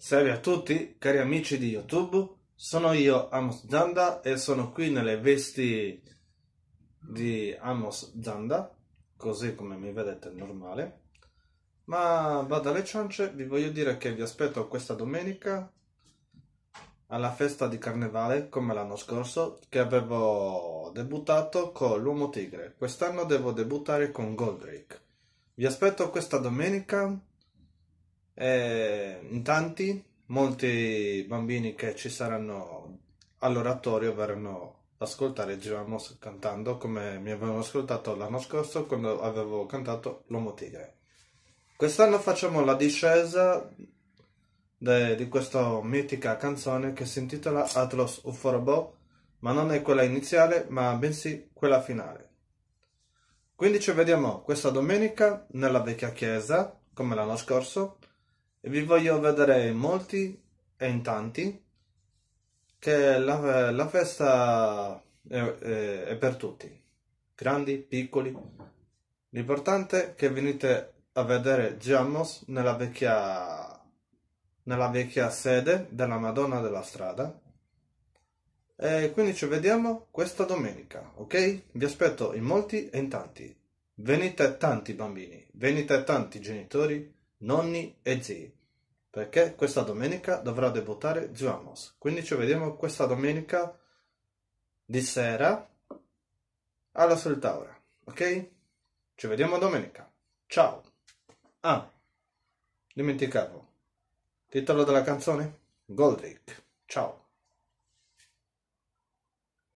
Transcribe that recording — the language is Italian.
Salve a tutti cari amici di YouTube, sono io Amos Zanda e sono qui nelle vesti di Amos Zanda, così come mi vedete normale. Ma vado alle ciance, vi voglio dire che vi aspetto questa domenica alla festa di carnevale come l'anno scorso che avevo debuttato con l'Uomo Tigre. Quest'anno devo debuttare con Goldrake. Vi aspetto questa domenica eh, in tanti, molti bambini che ci saranno all'oratorio verranno ad ascoltare Givamos cantando come mi avevano ascoltato l'anno scorso quando avevo cantato L'Uomo Tigre. Quest'anno facciamo la discesa de, di questa mitica canzone che si intitola Atlas Uforobo, ma non è quella iniziale, ma bensì quella finale. Quindi ci vediamo questa domenica nella vecchia chiesa, come l'anno scorso, e vi voglio vedere molti e in tanti che la, la festa è, è, è per tutti, grandi, piccoli. L'importante è che venite a vedere Giamos nella vecchia, nella vecchia sede della Madonna della Strada. E quindi ci vediamo questa domenica, ok? Vi aspetto in molti e in tanti. Venite tanti bambini, venite tanti genitori nonni e zii, perché questa domenica dovrà debuttare zio Amos. Quindi ci vediamo questa domenica di sera alla solita ora, ok? Ci vediamo domenica. Ciao! Ah, dimenticavo. Titolo della canzone? Goldrick. Ciao!